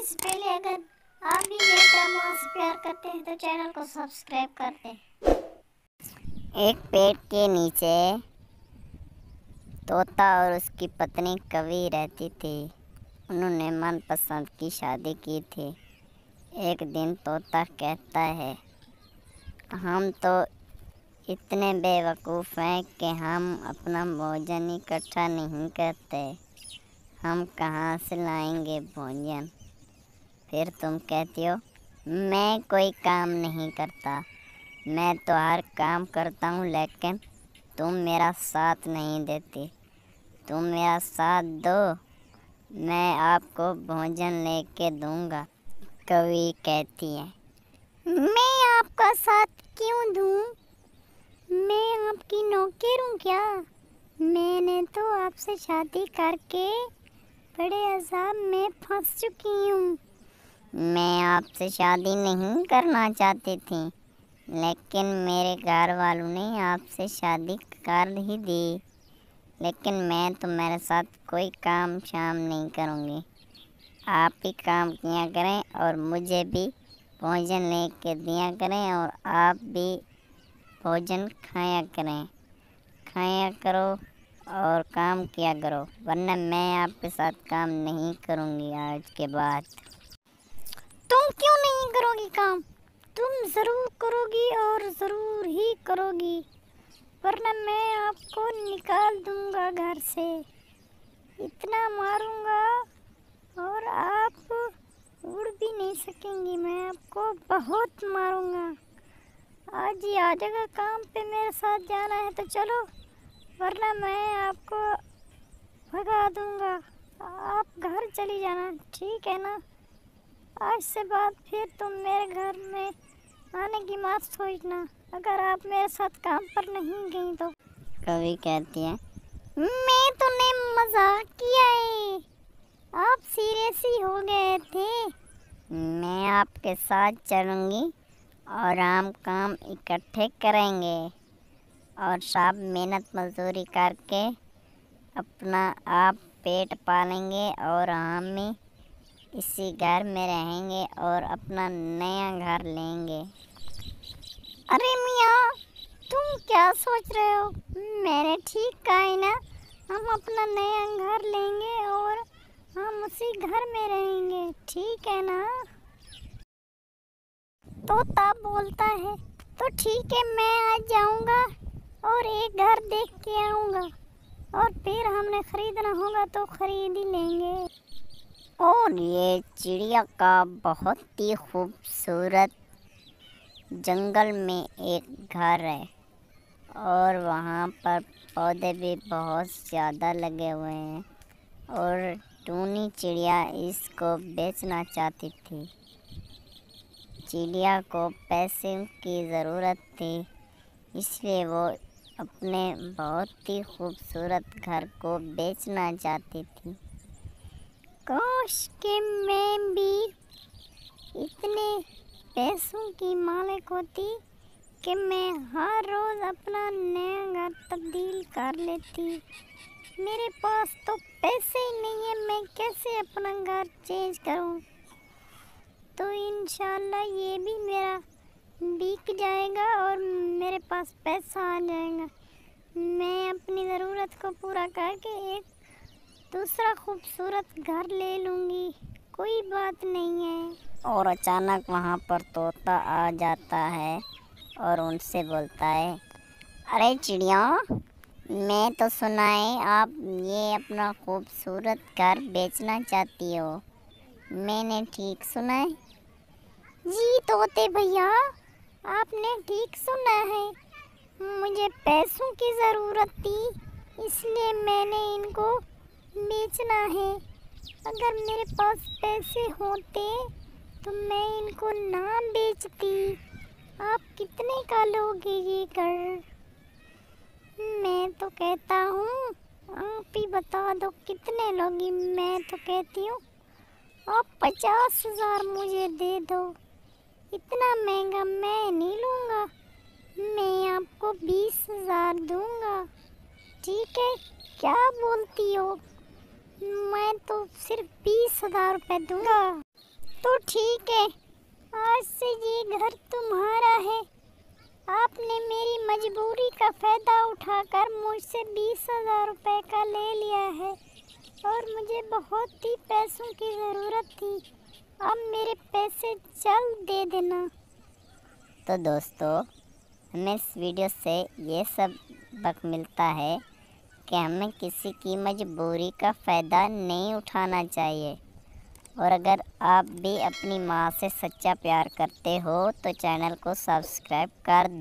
Guys पहले अगर आप भी मेरे से प्यार करते हैं तो चैनल को सब्सक्राइब कर दें एक पेड़ के नीचे तोता और उसकी पत्नी कवि रहती थी उन्होंने मनपसंद की शादी की थी एक दिन तोता कहता है हम तो इतने बेवकूफ़ हैं कि हम अपना भोजन इकट्ठा नहीं करते हम कहाँ से लाएंगे भोजन फिर तुम कहती हो मैं कोई काम नहीं करता मैं तो हर काम करता हूँ लेकिन तुम मेरा साथ नहीं देती तुम मेरा साथ दो मैं आपको भोजन लेके दूंगा कवि कहती है मैं आपका साथ क्यों दूँ मैं आपकी नौकर हूँ क्या मैंने तो आपसे शादी करके बड़े अजाब में फंस चुकी हूँ मैं आपसे शादी नहीं करना चाहती थी लेकिन मेरे घर वालों ने आपसे शादी कर ही दी लेकिन मैं तुम्हारे तो साथ कोई काम शाम नहीं करूँगी आप भी काम किया करें और मुझे भी भोजन ले कर दिया करें और आप भी भोजन खाया करें खाया करो और काम किया करो वरना मैं आपके साथ काम नहीं करूँगी आज के बाद काम तुम ज़रूर करोगी और ज़रूर ही करोगी वरना मैं आपको निकाल दूंगा घर से इतना मारूंगा और आप उड़ भी नहीं सकेंगी मैं आपको बहुत मारूंगा आज ही आ जाएगा काम पे मेरे साथ जाना है तो चलो वरना मैं आपको भगा दूंगा आप घर चली जाना ठीक है ना आज से बाद फिर तुम मेरे घर में आने की मत सोचना अगर आप मेरे साथ काम पर नहीं गई तो कभी कहती है मैं तुमने मजाक किया है आप सीरियस ही हो गए थे मैं आपके साथ चलूँगी और हम काम इकट्ठे करेंगे और सब मेहनत मजदूरी करके अपना आप पेट पालेंगे और हमें इसी घर में रहेंगे और अपना नया घर लेंगे अरे मियाँ तुम क्या सोच रहे हो मैंने ठीक कहा है ना हम अपना नया घर लेंगे और हम उसी घर में रहेंगे ठीक है ना तोता बोलता है तो ठीक है मैं आज जाऊंगा और एक घर देख के आऊंगा और फिर हमने ख़रीदना होगा तो ख़रीद ही लेंगे और ये चिड़िया का बहुत ही खूबसूरत जंगल में एक घर है और वहाँ पर पौधे भी बहुत ज़्यादा लगे हुए हैं और टूनी चिड़िया इसको बेचना चाहती थी चिड़िया को पैसे की ज़रूरत थी इसलिए वो अपने बहुत ही खूबसूरत घर को बेचना चाहती थी काश के मैं भी इतने पैसों की मालिक होती कि मैं हर रोज़ अपना नया घर तब्दील कर लेती मेरे पास तो पैसे ही नहीं है मैं कैसे अपना घर चेंज करूं? तो इन ये भी मेरा बिक जाएगा और मेरे पास पैसा आ जाएगा मैं अपनी ज़रूरत को पूरा करके एक दूसरा खूबसूरत घर ले लूँगी कोई बात नहीं है और अचानक वहाँ पर तोता आ जाता है और उनसे बोलता है अरे चिड़िया मैं तो सुना है आप ये अपना खूबसूरत घर बेचना चाहती हो मैंने ठीक सुना है जी तोते भैया आपने ठीक सुना है मुझे पैसों की ज़रूरत थी इसलिए मैंने इनको बेचना है अगर मेरे पास पैसे होते तो मैं इनको ना बेचती आप कितने का लोगे ये कर मैं तो कहता हूँ आप ही बता दो कितने लोगी मैं तो कहती हूँ आप पचास हज़ार मुझे दे दो इतना महंगा मैं नहीं लूँगा मैं आपको बीस हज़ार दूँगा ठीक है क्या बोलती हो मैं तो सिर्फ बीस हजार रुपये दूंगा तो ठीक है आज से ये घर तुम्हारा है आपने मेरी मजबूरी का फ़ायदा उठाकर मुझसे बीस हज़ार रुपये का ले लिया है और मुझे बहुत ही पैसों की ज़रूरत थी अब मेरे पैसे जल्द दे देना तो दोस्तों हमें इस वीडियो से ये सब बक मिलता है कि हमें किसी की मजबूरी का फ़ायदा नहीं उठाना चाहिए और अगर आप भी अपनी माँ से सच्चा प्यार करते हो तो चैनल को सब्सक्राइब कर दो